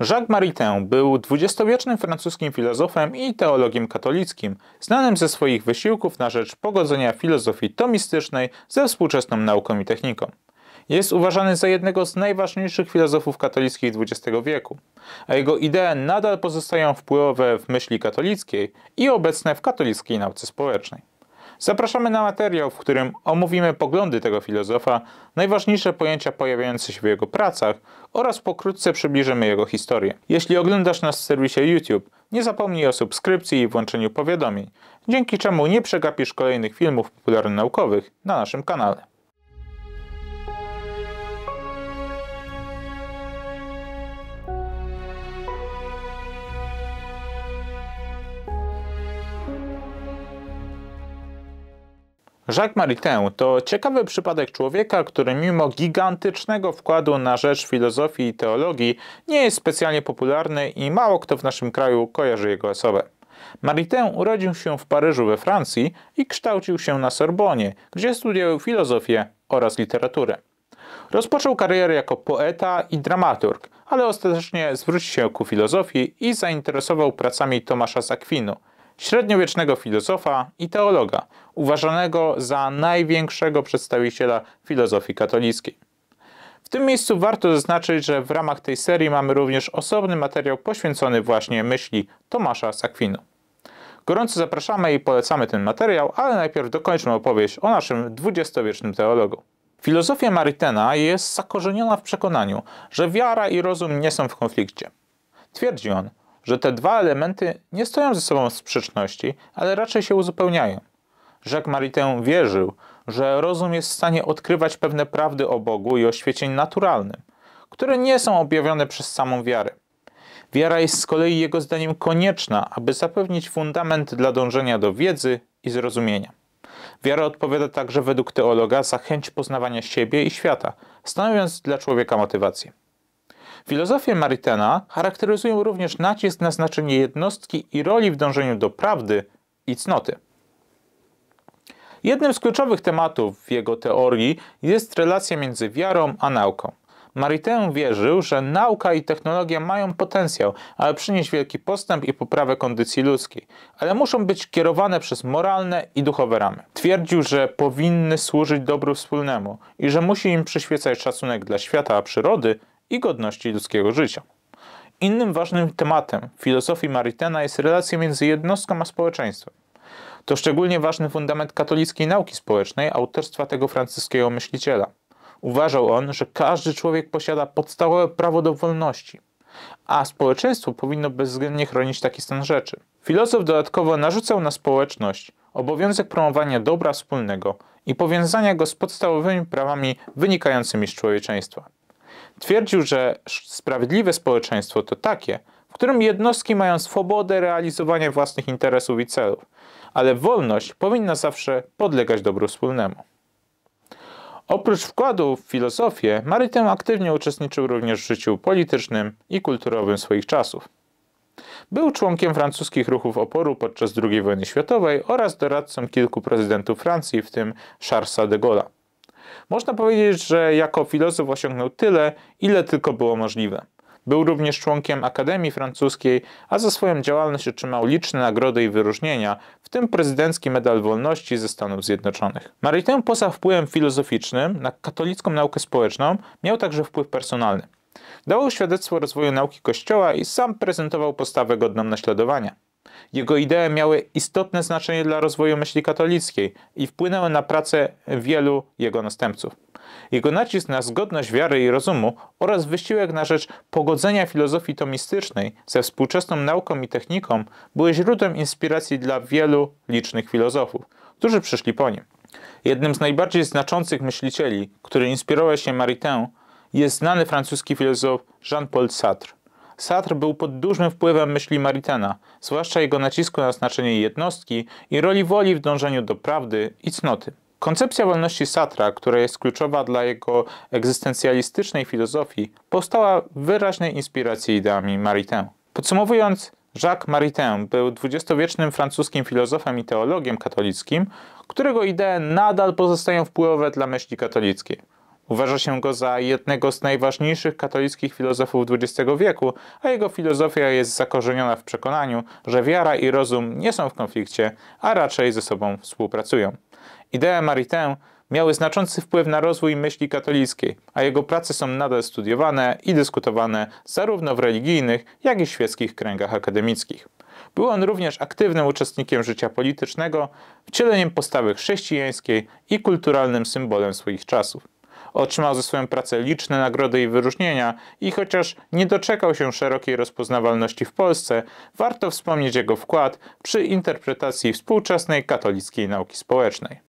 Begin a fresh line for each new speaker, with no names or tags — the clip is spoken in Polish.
Jacques Maritain był dwudziestowiecznym francuskim filozofem i teologiem katolickim, znanym ze swoich wysiłków na rzecz pogodzenia filozofii tomistycznej ze współczesną nauką i techniką. Jest uważany za jednego z najważniejszych filozofów katolickich XX wieku, a jego idee nadal pozostają wpływowe w myśli katolickiej i obecne w katolickiej nauce społecznej. Zapraszamy na materiał, w którym omówimy poglądy tego filozofa, najważniejsze pojęcia pojawiające się w jego pracach oraz pokrótce przybliżymy jego historię. Jeśli oglądasz nas w serwisie YouTube, nie zapomnij o subskrypcji i włączeniu powiadomień, dzięki czemu nie przegapisz kolejnych filmów popularno-naukowych na naszym kanale. Jacques Maritain to ciekawy przypadek człowieka, który mimo gigantycznego wkładu na rzecz filozofii i teologii nie jest specjalnie popularny i mało kto w naszym kraju kojarzy jego osobę. Maritain urodził się w Paryżu we Francji i kształcił się na Sorbonie, gdzie studiował filozofię oraz literaturę. Rozpoczął karierę jako poeta i dramaturg, ale ostatecznie zwrócił się ku filozofii i zainteresował pracami Tomasza Zakwinu – średniowiecznego filozofa i teologa, uważanego za największego przedstawiciela filozofii katolickiej. W tym miejscu warto zaznaczyć, że w ramach tej serii mamy również osobny materiał poświęcony właśnie myśli Tomasza Sakwinu. Gorąco zapraszamy i polecamy ten materiał, ale najpierw dokończmy opowieść o naszym dwudziestowiecznym teologu. Filozofia Maritena jest zakorzeniona w przekonaniu, że wiara i rozum nie są w konflikcie. Twierdzi on, że te dwa elementy nie stoją ze sobą w sprzeczności, ale raczej się uzupełniają. Jacques Maritain wierzył, że rozum jest w stanie odkrywać pewne prawdy o Bogu i o świecie naturalnym, które nie są objawione przez samą wiarę. Wiara jest z kolei jego zdaniem konieczna, aby zapewnić fundament dla dążenia do wiedzy i zrozumienia. Wiara odpowiada także według teologa za chęć poznawania siebie i świata, stanowiąc dla człowieka motywację. Filozofię Maritena charakteryzują również nacisk na znaczenie jednostki i roli w dążeniu do prawdy i cnoty. Jednym z kluczowych tematów w jego teorii jest relacja między wiarą a nauką. Maritain wierzył, że nauka i technologia mają potencjał, aby przynieść wielki postęp i poprawę kondycji ludzkiej, ale muszą być kierowane przez moralne i duchowe ramy. Twierdził, że powinny służyć dobru wspólnemu i że musi im przyświecać szacunek dla świata, przyrody i godności ludzkiego życia. Innym ważnym tematem filozofii Maritena jest relacja między jednostką a społeczeństwem. To szczególnie ważny fundament katolickiej nauki społecznej autorstwa tego francuskiego myśliciela. Uważał on, że każdy człowiek posiada podstawowe prawo do wolności, a społeczeństwo powinno bezwzględnie chronić taki stan rzeczy. Filozof dodatkowo narzucał na społeczność obowiązek promowania dobra wspólnego i powiązania go z podstawowymi prawami wynikającymi z człowieczeństwa. Twierdził, że sprawiedliwe społeczeństwo to takie, w którym jednostki mają swobodę realizowania własnych interesów i celów, ale wolność powinna zawsze podlegać dobru wspólnemu. Oprócz wkładu w filozofię, Marytem aktywnie uczestniczył również w życiu politycznym i kulturowym swoich czasów. Był członkiem francuskich ruchów oporu podczas II wojny światowej oraz doradcą kilku prezydentów Francji, w tym Charlesa de Gaulle'a. Można powiedzieć, że jako filozof osiągnął tyle, ile tylko było możliwe. Był również członkiem Akademii Francuskiej, a za swoją działalność otrzymał liczne nagrody i wyróżnienia, w tym prezydencki Medal Wolności ze Stanów Zjednoczonych. Maritain poza wpływem filozoficznym na katolicką naukę społeczną miał także wpływ personalny. Dawał świadectwo rozwoju nauki Kościoła i sam prezentował postawę godną naśladowania. Jego idee miały istotne znaczenie dla rozwoju myśli katolickiej i wpłynęły na pracę wielu jego następców. Jego nacisk na zgodność wiary i rozumu oraz wysiłek na rzecz pogodzenia filozofii tomistycznej ze współczesną nauką i techniką były źródłem inspiracji dla wielu licznych filozofów, którzy przyszli po nim. Jednym z najbardziej znaczących myślicieli, który inspirował się Maritain, jest znany francuski filozof Jean-Paul Sartre. Satr był pod dużym wpływem myśli Maritena, zwłaszcza jego nacisku na znaczenie jednostki i roli woli w dążeniu do prawdy i cnoty. Koncepcja wolności Satra, która jest kluczowa dla jego egzystencjalistycznej filozofii, powstała w wyraźnej inspiracji ideami Maritain. Podsumowując, Jacques Maritain był dwudziestowiecznym francuskim filozofem i teologiem katolickim, którego idee nadal pozostają wpływowe dla myśli katolickiej. Uważa się go za jednego z najważniejszych katolickich filozofów XX wieku, a jego filozofia jest zakorzeniona w przekonaniu, że wiara i rozum nie są w konflikcie, a raczej ze sobą współpracują. Idee Maritain miały znaczący wpływ na rozwój myśli katolickiej, a jego prace są nadal studiowane i dyskutowane zarówno w religijnych, jak i świeckich kręgach akademickich. Był on również aktywnym uczestnikiem życia politycznego, wcieleniem postawy chrześcijańskiej i kulturalnym symbolem swoich czasów. Otrzymał za swoją pracę liczne nagrody i wyróżnienia i chociaż nie doczekał się szerokiej rozpoznawalności w Polsce, warto wspomnieć jego wkład przy interpretacji współczesnej katolickiej nauki społecznej.